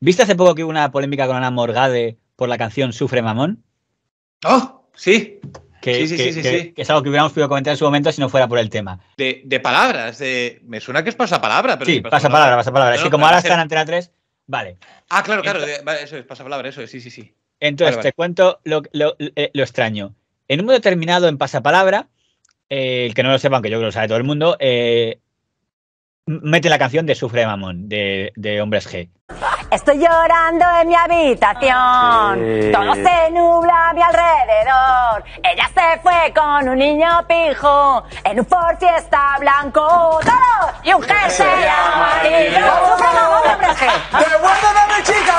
¿Viste hace poco que hubo una polémica con Ana Morgade por la canción Sufre Mamón? ¡Oh! Sí. Que, sí, sí, sí, que, es algo que hubiéramos podido comentar en su momento si no fuera por el tema. De, palabras, de, me suena que es pasapalabra. Pero sí, pasapalabra, pasapalabra. es que como ahora está en Antena 3, vale. Ah, claro, claro, eso es pasapalabra, eso es, sí, sí, sí. Entonces, te cuento eh, lo, extraño. En un momento determinado en pasapalabra, eh, el que no lo sepa, aunque yo creo que lo sabe todo el mundo, eh, mete la canción de Sufre Mamón, de, de Hombres G. Estoy llorando en mi habitación. Ah, todo se nubla a mi alrededor. Ella se fue con un niño pijo. En un Ford Fiesta blanco. Y un jersey amarillo. mi chica!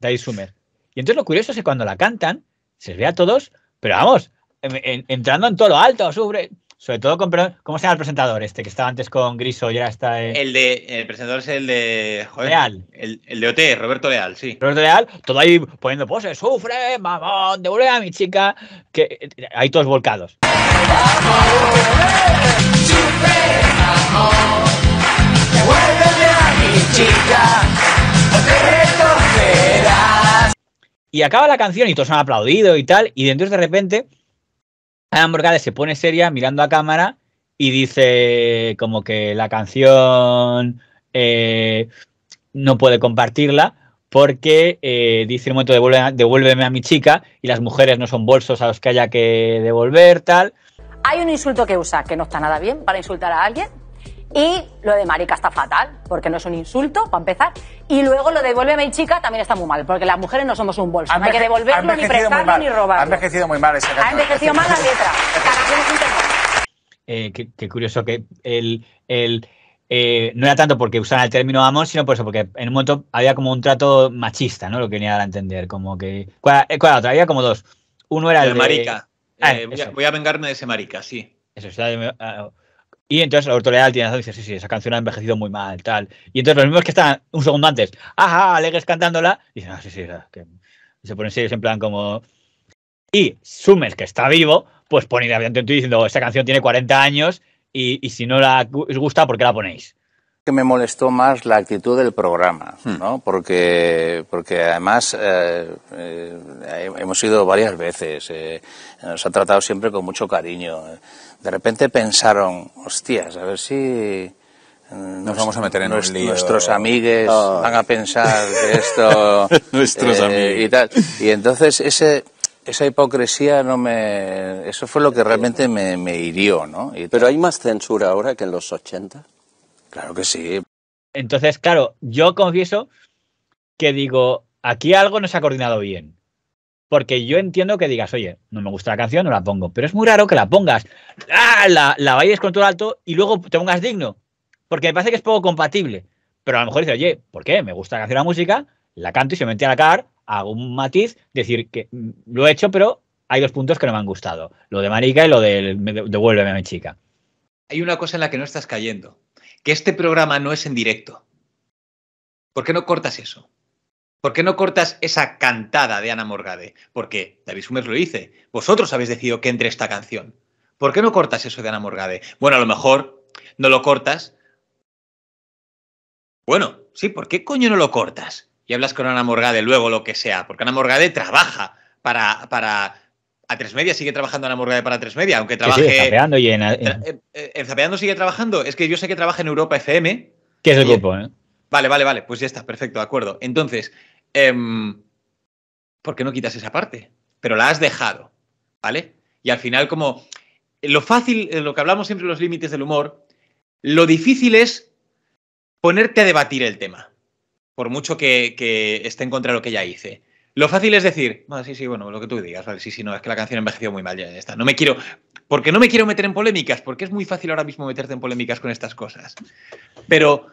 Dai Summer. Y entonces lo curioso es que cuando la cantan, se ve a todos, pero vamos, em, entrando en todo lo alto, sobre... Sobre todo con. ¿Cómo se llama el presentador este que estaba antes con Griso y ahora está. El de. El presentador es el de. Leal. El, el, de OT, Roberto Leal, sí. Roberto Leal, todo ahí poniendo pose Sufre, mamón, devuelve a mi chica. Que, eh, ahí todos volcados. Sufre, mi chica. y acaba la canción y todos han aplaudido y tal. Y entonces de repente Adam Morgade se pone seria mirando a cámara y dice como que la canción eh, no puede compartirla porque eh, dice en un momento devuélveme, devuélveme a mi chica y las mujeres no son bolsos a los que haya que devolver, tal. Hay un insulto que usa que no está nada bien para insultar a alguien, y lo de marica está fatal, porque no es un insulto, para empezar. Y luego lo de devuélveme chica también está muy mal, porque las mujeres no somos un bolso. No hay que devolverlo, ni prestarlo, ni robarlo. Ha envejecido muy mal esa canción. Ha envejecido mal la letra. Eh, qué, curioso que el... Eh, no era tanto porque usan el término amor, sino por eso, porque en un momento había como un trato machista, ¿no? Lo que venía a a entender, como que... ¿Cuál, eh, otra? Había como dos. Uno era el, el marica. Ah, voy, a, vengarme de ese marica, sí. Eso, o y entonces el autor leal tiene dice, sí, sí, esa canción ha envejecido muy mal, tal. Y entonces los mismos que están un segundo antes, ajá, alegres cantándola, dicen, ah, sí, sí, se ponen serios en plan como... Y Summers, que está vivo, pues pone y diciendo, esta canción tiene 40 años y, y si no la os gusta, ¿por qué la ponéis? que me molestó más la actitud del programa, hmm. ¿no? Porque, porque además eh, eh, hemos ido varias veces, eh, nos ha tratado siempre con mucho cariño. De repente pensaron, hostias, a ver si mm, nos, vamos a meter en Nuestros amigues ah. van a pensar esto... nuestros amigos. Y, tal. y entonces ese esa hipocresía no me... Eso fue lo que realmente me, me hirió, ¿no? Pero hay más censura ahora que en los 80. Claro que sí. Entonces, claro, yo confieso que digo, aquí algo no se ha coordinado bien. Porque yo entiendo que digas, oye, no me gusta la canción, no la pongo. Pero es muy raro que la pongas, ah, la, la bailes con todo alto y luego te pongas digno. Porque me parece que es poco compatible. Pero a lo mejor dices, oye, ¿por qué? Me gusta la canción, la música, la canto y se me mete a la cara, hago un matiz, decir que lo he hecho, pero hay dos puntos que no me han gustado. Lo de marica y lo de devuélveme a mi chica. Hay una cosa en la que no estás cayendo que este programa no es en directo. ¿Por qué no cortas eso? ¿Por qué no cortas esa cantada de Ana Morgade? Porque David Summers lo dice. Vosotros habéis decidido que entre esta canción. ¿Por qué no cortas eso de Ana Morgade? Bueno, a lo mejor no lo cortas. Bueno, sí, ¿por qué coño no lo cortas? Y hablas con Ana Morgade luego, lo que sea. Porque Ana Morgade trabaja para, para a tres media sigue trabajando en la morgue para tres media, aunque trabaje. Sí, en Zapeando y en, Zapeando sigue trabajando. Es que yo sé que trabaja en Europa FM. Que es el grupo, ¿eh? Vale, vale, vale. Pues ya está, perfecto, de acuerdo. Entonces, em, ¿por qué no quitas esa parte? Pero la has dejado, ¿vale? Y al final, como. Eh, lo fácil, eh, lo que hablamos siempre los límites del humor, lo difícil es ponerte a debatir el tema, por mucho que, que esté en contra de lo que ya hice. Lo fácil es decir, bueno, sí, sí, bueno, lo que tú digas, vale, sí, sí, no, es que la canción envejecido muy mal, ya está. No me quiero, porque no me quiero meter en polémicas, porque es muy fácil ahora mismo meterte en polémicas con estas cosas. Pero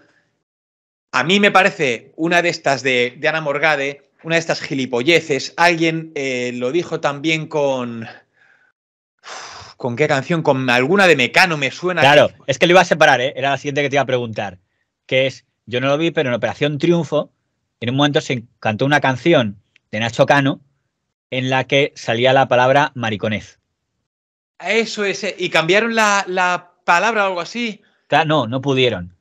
a mí me parece una de estas de, Ana Morgade, una de estas gilipolleces. Alguien eh, lo dijo también con. ¿Con qué canción? Con alguna de Mecano me suena. Claro, es que le iba a separar, ¿eh? Era la siguiente que te iba a preguntar. Que es, yo no lo vi, pero en Operación Triunfo, en un momento se cantó una canción de Nacho Cano, en la que salía la palabra mariconez. Eso es, eh, y cambiaron la, palabra o algo así. no, no pudieron.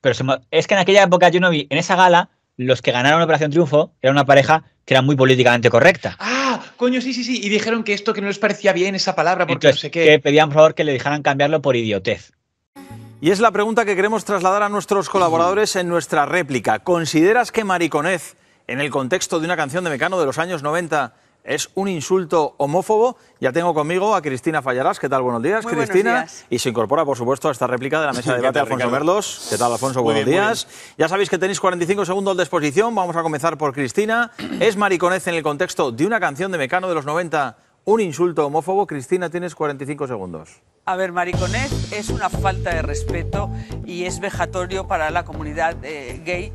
Pero es que en aquella época yo no vi, en esa gala, los que ganaron Operación Triunfo era una pareja que era muy políticamente correcta. Ah, coño, sí, sí, sí. Y dijeron que esto que no les parecía bien esa palabra porque sé Que pedían por favor que le dejaran cambiarlo por idiotez. Y es la pregunta que queremos trasladar a nuestros colaboradores en nuestra réplica. ¿Consideras que mariconez en el contexto de una canción de Mecano de los años 90 es un insulto homófobo. Ya tengo conmigo a Cristina Fallarás. ¿Qué tal? Buenos días, Cristina. Y se incorpora, por supuesto, a esta réplica de la mesa de debate Alfonso Merlos. ¿Qué tal, Alfonso? buenos días. Ya sabéis que tenéis 45 segundos de exposición. Vamos a comenzar por Cristina. ¿Es mariconez en el contexto de una canción de Mecano de los 90 un insulto homófobo? Cristina, tienes 45 segundos. A ver, mariconez es una falta de respeto y es vejatorio para la comunidad eh, gay.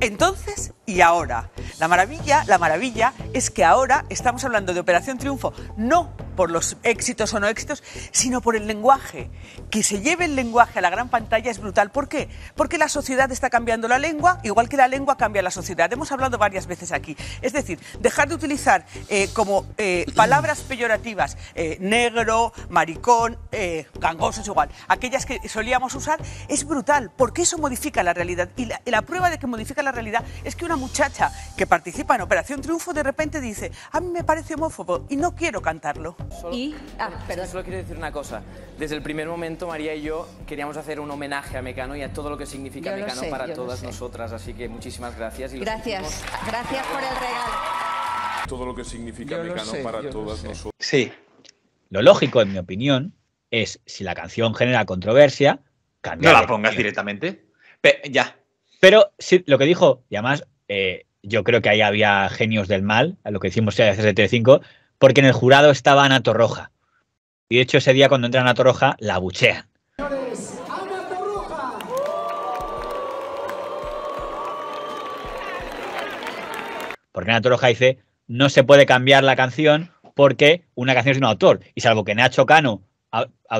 Entonces, y ahora. La maravilla, la maravilla es que ahora estamos hablando de Operación Triunfo, no por los éxitos o no éxitos, sino por el lenguaje. Que se lleve el lenguaje a la gran pantalla es brutal. ¿Por qué? Porque la sociedad está cambiando la lengua, igual que la lengua cambia la sociedad. Hemos hablado varias veces aquí. Es decir, dejar de utilizar eh, como eh, palabras peyorativas eh, negro, maricón, gangoso, es igual, aquellas que solíamos usar, es brutal, porque eso modifica la realidad. Y la, prueba de que modifica la realidad es que una muchacha que participa en Operación Triunfo de repente dice, a mí me parece homófobo y no quiero cantarlo. Solo, y, ah, solo quiero decir una cosa. Desde el primer momento, María y yo queríamos hacer un homenaje a Mecano y a todo lo que significa Mecano para todas nosotras. Así que muchísimas gracias. Y gracias, gracias por el regalo. Todo lo que significa Mecano para todas nosotras. Sí. Lo lógico, en mi opinión, es si la canción genera controversia, cambiar. No la pongas directamente. ya. Pero lo que dijo, y además eh, yo creo que ahí había genios del mal, a lo que hicimos ya hace 75, porque en el jurado estaba Ana Roja. Y de hecho ese día cuando entra Ana Roja, la buchean. Porque Ana Torroja dice, no se puede cambiar la canción porque una canción es un autor. Y salvo que Nacho Cano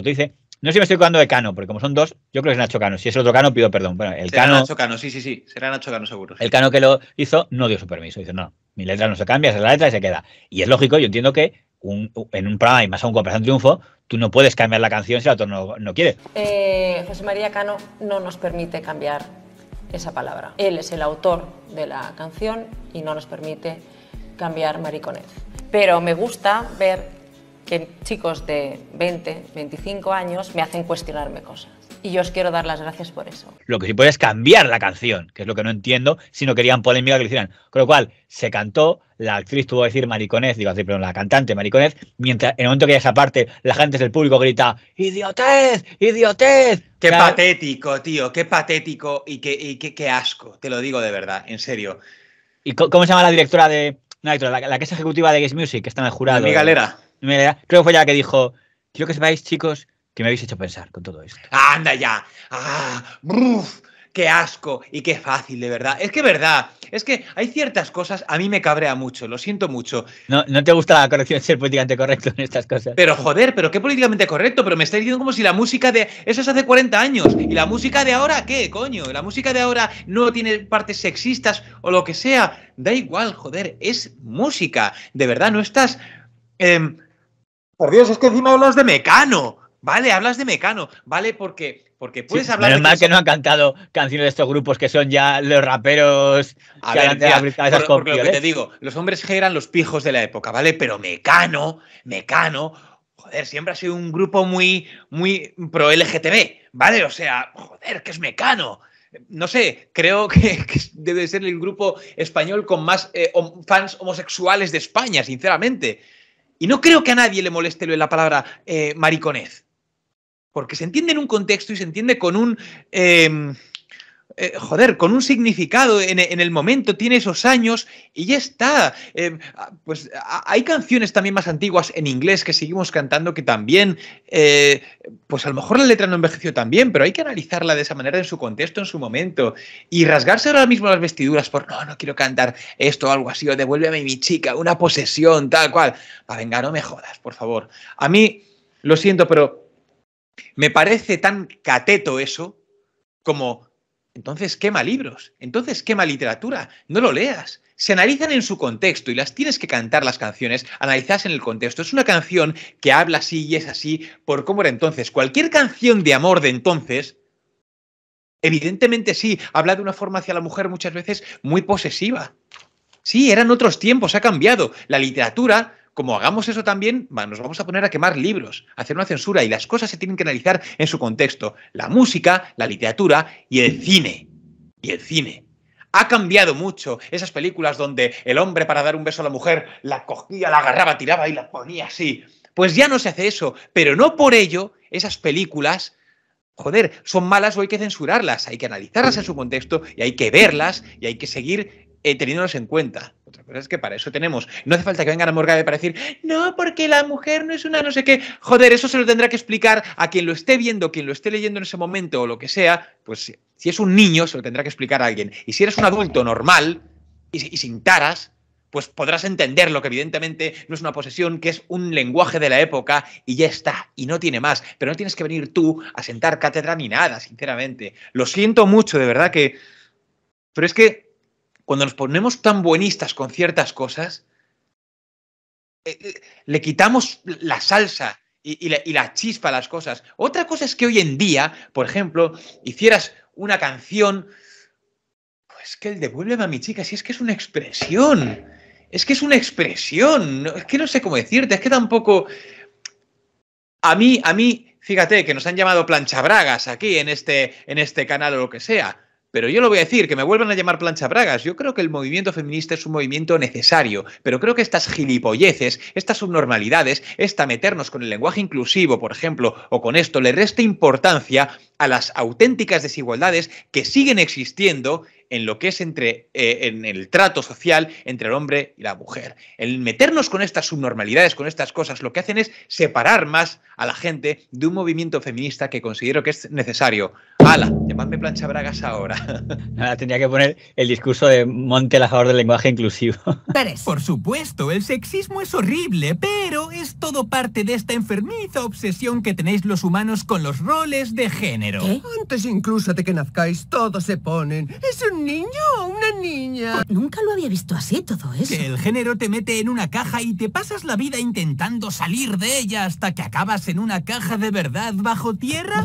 dice no sé si me estoy quedando de Cano, porque como son dos, yo creo que es Nacho Cano. Si es el otro Cano, pido perdón. el Cano, Nacho Cano, sí, sí, sí. Será Nacho Cano seguro. El Cano que lo hizo no dio su permiso. Dice, no, mi letra no se cambia, es la letra y se queda. Y es lógico, yo entiendo que en un programa y más aún con Triunfo, tú no puedes cambiar la canción si el autor no, quiere. Eh, José María Cano no nos permite cambiar esa palabra. Él es el autor de la canción y no nos permite cambiar mariconet. Pero me gusta ver que chicos de 20, 25 años me hacen cuestionarme cosas. Y yo os quiero dar las gracias por eso. Lo que sí puede es cambiar la canción, que es lo que no entiendo, si no querían polémica que lo hicieran. Con lo cual, se cantó, la actriz tuvo que decir mariconez, digo, pero la cantante mariconez, mientras en el momento que hay esa parte, la gente del público grita, idiotez, idiotez. Qué patético, tío, qué patético y, qué, qué, asco, te lo digo de verdad, en serio. ¿Y cómo se llama la directora de... No, la, la que es ejecutiva de Gays Music, que está en el jurado. Galera creo que fue ya que dijo, quiero que sepáis, chicos, que me habéis hecho pensar con todo esto. ¡Anda ya! ¡Ah! qué asco y qué fácil, de verdad. Es que verdad, es que hay ciertas cosas, a mí me cabrea mucho, lo siento mucho. No, no te gusta la corrección ser políticamente correcto en estas cosas. Pero joder, pero qué políticamente correcto, pero me estáis diciendo como si la música de... Eso es hace 40 años. ¿Y la música de ahora qué, coño? La música de ahora no tiene partes sexistas o lo que sea. Da igual, joder, es música. De verdad, no estás... Em, por Dios, es que encima hablas de Mecano. Vale, hablas de Mecano, ¿vale? Porque, porque puedes hablar menos de. mal que, no han cantado canciones de estos grupos que son ya los raperos. lo que te digo, los hombres que eran los pijos de la época, ¿vale? Pero Mecano, Mecano, joder, siempre ha sido un grupo muy, muy pro LGTB, ¿vale? O sea, joder, que es Mecano. No sé, creo que, debe ser el grupo español con más eh, fans homosexuales de España, sinceramente. Y no creo que a nadie le moleste la palabra eh, mariconez, porque se entiende en un contexto y se entiende con un... Em, eh, joder, con un significado e, en, el momento, tiene esos años y ya está. Eh, ah, pues ah, hay canciones también más antiguas en inglés que seguimos cantando que también, eh, pues a lo mejor la letra no envejeció también, pero hay que analizarla de esa manera en su contexto, en su momento. Y rasgarse ahora mismo las vestiduras por, no, no quiero cantar esto o algo así, o devuélveme mi chica, una posesión, tal cual. venga, no me jodas, por favor. A mí, lo siento, pero me parece tan cateto eso como entonces quema libros, entonces quema literatura, no lo leas. Se analizan en su contexto y las tienes que cantar las canciones, analizas en el contexto. Es una canción que habla así y es así por cómo era entonces. Cualquier canción de amor de entonces, evidentemente sí, habla de una forma hacia la mujer muchas veces muy posesiva. Sí, eran otros tiempos, ha cambiado. La literatura como hagamos eso también, nos vamos a poner a quemar libros, a hacer una censura y las cosas se tienen que analizar en su contexto. La música, la literatura y el cine. Y el cine. Ha cambiado mucho esas películas donde el hombre para dar un beso a la mujer la cogía, la agarraba, tiraba y la ponía así. Pues ya no se hace eso, pero no por ello esas películas joder, son malas o hay que censurarlas, hay que analizarlas en su contexto y hay que verlas y hay que seguir eh, teniéndonos en cuenta. Otra cosa es que para eso tenemos. No hace falta que vengan a Morgade para decir, no, porque la mujer no es una no sé qué. Joder, eso se lo tendrá que explicar a quien lo esté viendo, quien lo esté leyendo en ese momento o lo que sea. Pues si es un niño, se lo tendrá que explicar a alguien. Y si eres un adulto normal y, y sin taras, pues podrás entender lo que evidentemente no es una posesión, que es un lenguaje de la época y ya está, y no tiene más. Pero no tienes que venir tú a sentar cátedra ni nada, sinceramente. Lo siento mucho, de verdad que... Pero es que cuando nos ponemos tan buenistas con ciertas cosas, eh, eh, le quitamos la salsa y, la, chispa a las cosas. Otra cosa es que hoy en día, por ejemplo, hicieras una canción Pues que el devuélveme a mi chica, si es que es una expresión, es que es una expresión, es que no sé cómo decirte, es que tampoco... A mí, a mí, fíjate que nos han llamado planchabragas aquí en este, en este canal o lo que sea. Pero yo lo voy a decir, que me vuelvan a llamar plancha bragas. Yo creo que el movimiento feminista es un movimiento necesario, pero creo que estas gilipolleces, estas subnormalidades, esta meternos con el lenguaje inclusivo, por ejemplo, o con esto, le resta importancia a las auténticas desigualdades que siguen existiendo en lo que es entre, eh, en el trato social entre el hombre y la mujer. El meternos con estas subnormalidades, con estas cosas, lo que hacen es separar más a la gente de un movimiento feminista que considero que es necesario. ¡Hala! Llamadme plancha bragas ahora. Nada, tenía que poner el discurso de Monte a favor del lenguaje inclusivo. Por supuesto, el sexismo es horrible, pero es todo parte de esta enfermiza obsesión que tenéis los humanos con los roles de género. Antes incluso de que nazcáis, todos se ponen. Es un niño o una niña? Oh, nunca lo había visto así todo eso. Que el género te mete en una caja y te pasas la vida intentando salir de ella hasta que acabas en una caja de verdad bajo tierra.